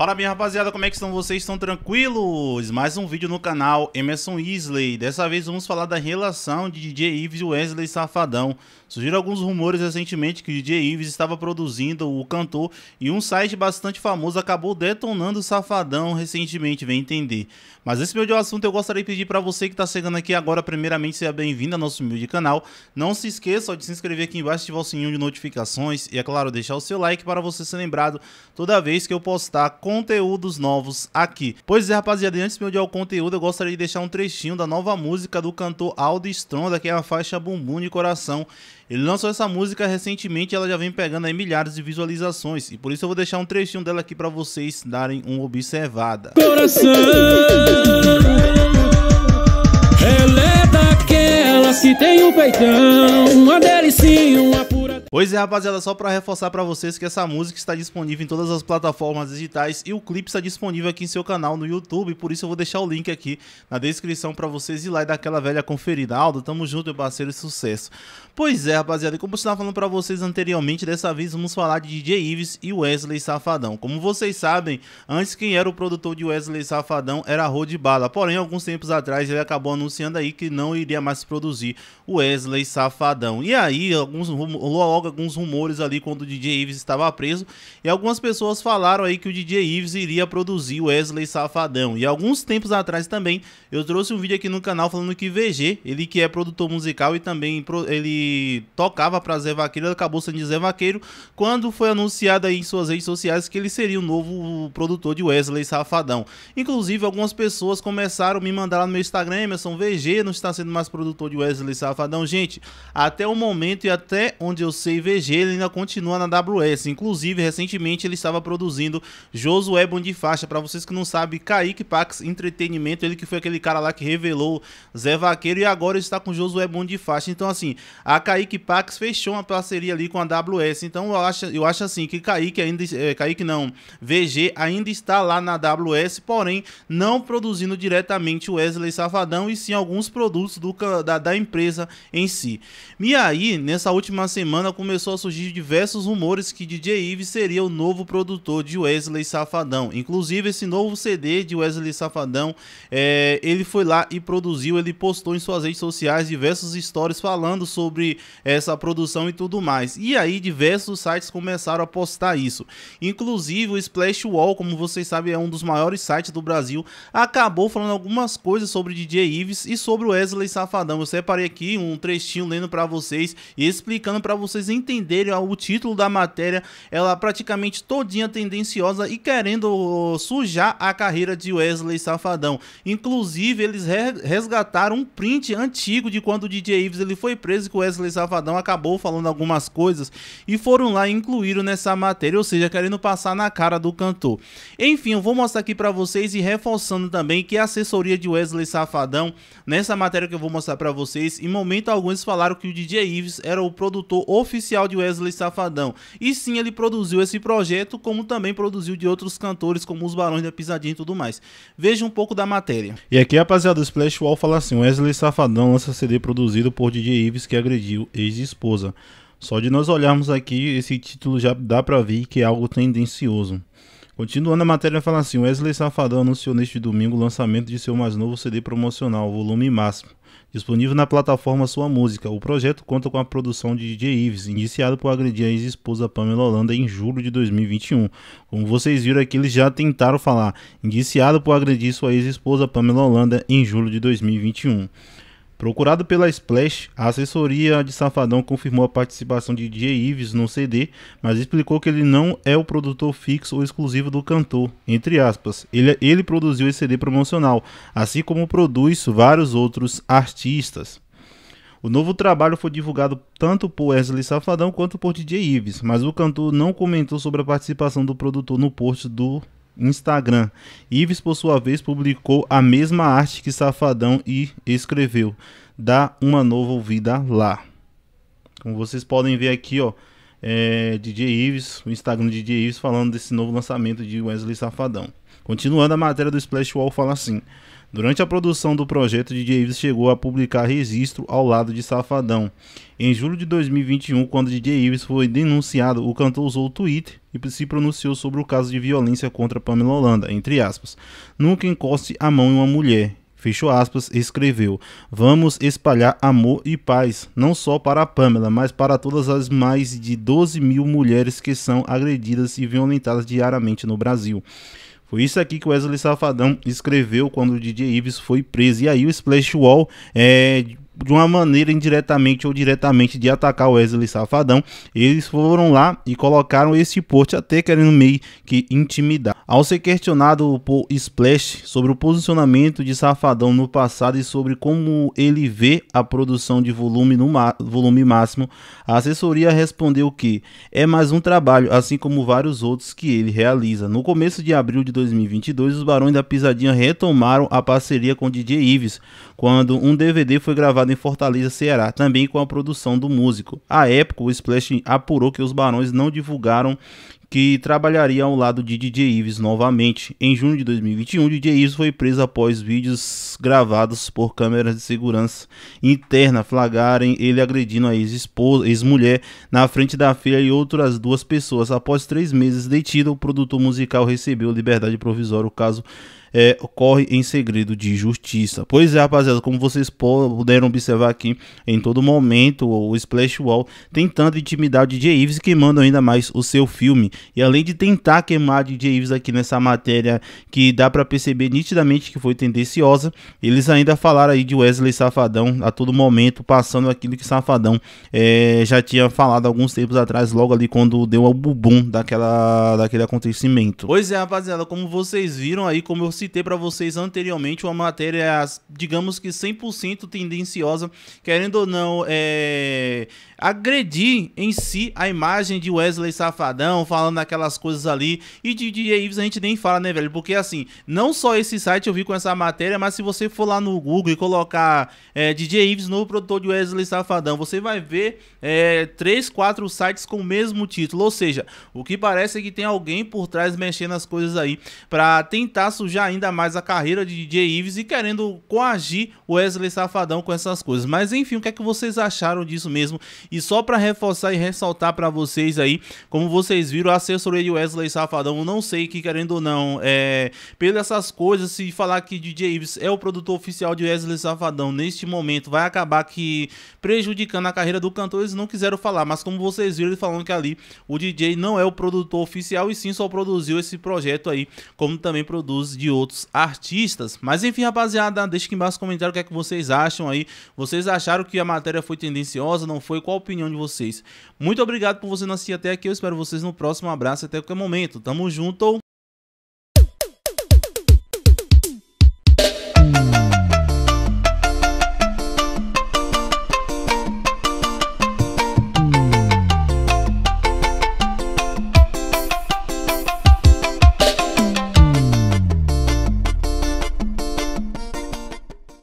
Fala minha rapaziada, como é que estão vocês? Estão tranquilos? Mais um vídeo no canal Emerson Isley. Dessa vez vamos falar da relação de DJ Ives e Wesley Safadão. Surgiram alguns rumores recentemente que o DJ Ives estava produzindo o cantor e um site bastante famoso acabou detonando o Safadão recentemente, vem entender. Mas esse meu assunto eu gostaria de pedir para você que está chegando aqui agora, primeiramente seja bem-vindo ao nosso humilde canal. Não se esqueça de se inscrever aqui embaixo, ativar o sininho de notificações e é claro, deixar o seu like para você ser lembrado toda vez que eu postar conteúdos novos aqui. Pois é, rapaziada, antes de eu odiar o conteúdo, eu gostaria de deixar um trechinho da nova música do cantor Aldo Stronda, que é a faixa Bumbum de Coração. Ele lançou essa música recentemente e ela já vem pegando aí milhares de visualizações. E por isso eu vou deixar um trechinho dela aqui para vocês darem uma observada. Coração Ela é daquelas que tem um peitão, uma delicinha, uma Pois é, rapaziada, só para reforçar para vocês que essa música está disponível em todas as plataformas digitais e o clipe está disponível aqui em seu canal no YouTube, por isso eu vou deixar o link aqui na descrição para vocês ir lá e dar aquela velha conferida. Aldo, tamo junto, meu parceiro, sucesso. Pois é, rapaziada, e como eu estava falando para vocês anteriormente, dessa vez vamos falar de DJ Ives e Wesley Safadão. Como vocês sabem, antes quem era o produtor de Wesley Safadão era Rod Bala, porém alguns tempos atrás ele acabou anunciando aí que não iria mais produzir Wesley Safadão. E aí, alguns rolou logo alguns rumores ali quando o DJ Ives estava preso. E algumas pessoas falaram aí que o DJ Ives iria produzir o Wesley Safadão. E alguns tempos atrás também eu trouxe um vídeo aqui no canal falando que VG, ele que é produtor musical e também ele tocava para Zé Vaqueiro, acabou sendo Zé Vaqueiro, quando foi anunciado aí em suas redes sociais que ele seria o novo produtor de Wesley Safadão. Inclusive, algumas pessoas começaram a me mandar lá no meu Instagram, Emerson VG, não está sendo mais produtor de Wesley Safadão. Gente, até o momento e até onde eu sei CIVG, ele ainda continua na AWS. Inclusive, recentemente ele estava produzindo Josué faixa Para vocês que não sabem, Kaique Pax Entretenimento, ele que foi aquele cara lá que revelou Zé Vaqueiro e agora está com Josué faixa. Então, assim, a Kaique Pax fechou uma parceria ali com a AWS. Então, eu acho, eu acho assim que Kaique ainda. É, Kaique não, VG ainda está lá na AWS, porém não produzindo diretamente o Wesley Safadão e sim alguns produtos do, da, da empresa em si. E aí, nessa última semana, começou a surgir diversos rumores que DJ Ives seria o novo produtor de Wesley Safadão. Inclusive, esse novo CD de Wesley Safadão, é, ele foi lá e produziu, ele postou em suas redes sociais diversos stories falando sobre essa produção e tudo mais. E aí, diversos sites começaram a postar isso. Inclusive, o Splash Wall, como vocês sabem, é um dos maiores sites do Brasil, acabou falando algumas coisas sobre DJ Ives e sobre o Wesley Safadão. Eu separei aqui um trechinho lendo para vocês e explicando para vocês entenderem o título da matéria, ela praticamente todinha tendenciosa e querendo sujar a carreira de Wesley Safadão. Inclusive, eles resgataram um print antigo de quando o DJ Ives ele foi preso e que o Wesley Safadão acabou falando algumas coisas e foram lá e incluíram nessa matéria, ou seja, querendo passar na cara do cantor. Enfim, eu vou mostrar aqui para vocês e reforçando também que a assessoria de Wesley Safadão, nessa matéria que eu vou mostrar para vocês, em momento alguns falaram que o DJ Ives era o produtor oficial oficial de Wesley Safadão. E sim, ele produziu esse projeto, como também produziu de outros cantores, como os Barões da Pisadinha e tudo mais. Veja um pouco da matéria. E aqui, rapaziada, o Splash Wall fala assim: Wesley Safadão lança CD produzido por DJ Ives que agrediu ex-esposa. Só de nós olharmos aqui, esse título já dá pra ver que é algo tendencioso. Continuando a matéria, fala assim: Wesley Safadão anunciou neste domingo o lançamento de seu mais novo CD promocional, Volume Máximo, disponível na plataforma Sua Música. O projeto conta com a produção de DJ Ives, iniciado por agredir a ex-esposa Pamela Holanda em julho de 2021. Como vocês viram aqui, eles já tentaram falar, indiciado por agredir sua ex-esposa Pamela Holanda em julho de 2021. Procurado pela Splash, a assessoria de Safadão confirmou a participação de DJ Ives no CD, mas explicou que ele não é o produtor fixo ou exclusivo do cantor, entre aspas. Ele, ele produziu esse CD promocional, assim como produz vários outros artistas. O novo trabalho foi divulgado tanto por Wesley Safadão quanto por DJ Ives, mas o cantor não comentou sobre a participação do produtor no post do Instagram. Ives, por sua vez, publicou a mesma arte que Safadão e escreveu: Dá uma nova ouvida lá. Como vocês podem ver aqui, ó, é, DJ Ives, o Instagram de DJ Ives, falando desse novo lançamento de Wesley Safadão. Continuando a matéria do Splash Wall fala assim: Durante a produção do projeto, DJ Ives chegou a publicar registro ao lado de Safadão. Em julho de 2021, quando DJ Ives foi denunciado, o cantor usou o Twitter e se pronunciou sobre o caso de violência contra Pamela Holanda, entre aspas. Nunca encoste a mão em uma mulher fechou aspas, escreveu: Vamos espalhar amor e paz, não só para a Pamela, mas para todas as mais de 12 mil mulheres que são agredidas e violentadas diariamente no Brasil. Foi isso aqui que o Wesley Safadão escreveu quando o DJ Ives foi preso. E aí o Splash Wall é, de uma maneira indiretamente ou diretamente de atacar o Wesley Safadão, eles foram lá e colocaram esse porte até querendo meio que intimidar. Ao ser questionado por Splash sobre o posicionamento de Safadão no passado e sobre como ele vê a produção de volume no volume máximo, a assessoria respondeu que é mais um trabalho, assim como vários outros que ele realiza. No começo de abril de 2022, os Barões da Pisadinha retomaram a parceria com DJ Ives, quando um DVD foi gravado em Fortaleza, Ceará, também com a produção do músico. À época, o Splash apurou que os Barões não divulgaram que trabalharia ao lado de DJ Ives novamente. Em junho de 2021, DJ Ives foi preso após vídeos gravados por câmeras de segurança interna flagrarem ele agredindo a ex-mulher ex na frente da filha e outras duas pessoas. Após três meses detido, o produtor musical recebeu liberdade provisória. O caso é, ocorre em segredo de justiça. Pois é, rapaziada, como vocês puderam observar aqui, em todo momento o Splash Wall tentando intimidar o DJ Ives, que manda ainda mais o seu filme. E além de tentar queimar DJ Ives aqui nessa matéria, que dá para perceber nitidamente que foi tendenciosa, eles ainda falaram aí de Wesley Safadão a todo momento, passando aquilo que Safadão é, já tinha falado alguns tempos atrás, logo ali quando deu o bubum daquela, daquele acontecimento. Pois é, rapaziada, como vocês viram aí, como eu citei para vocês anteriormente, uma matéria, digamos que 100% tendenciosa, querendo ou não, é, agredir em si a imagem de Wesley Safadão, falando falando naquelas coisas ali. E de DJ Ives a gente nem fala, né, velho? Porque assim, não só esse site eu vi com essa matéria, mas se você for lá no Google e colocar é, DJ Ives, novo produtor de Wesley Safadão, você vai ver é, 3, 4 sites com o mesmo título. Ou seja, o que parece é que tem alguém por trás mexendo as coisas aí para tentar sujar ainda mais a carreira de DJ Ives e querendo coagir o Wesley Safadão com essas coisas. Mas enfim, o que é que vocês acharam disso mesmo? E só para reforçar e ressaltar para vocês aí, como vocês viram, a assessorei de Wesley Safadão, não sei que querendo ou não, é, pelas essas coisas, se falar que DJ Ives é o produtor oficial de Wesley Safadão neste momento, vai acabar que prejudicando a carreira do cantor, eles não quiseram falar, mas como vocês viram, ele falando que ali o DJ não é o produtor oficial e sim só produziu esse projeto aí, como também produz de outros artistas. Mas enfim, rapaziada, deixa aqui embaixo no comentário o que é que vocês acham aí. Vocês acharam que a matéria foi tendenciosa, não foi? Qual a opinião de vocês? Muito obrigado por você nascer até aqui, eu espero vocês no próximo um abraço até qualquer momento. Tamo junto.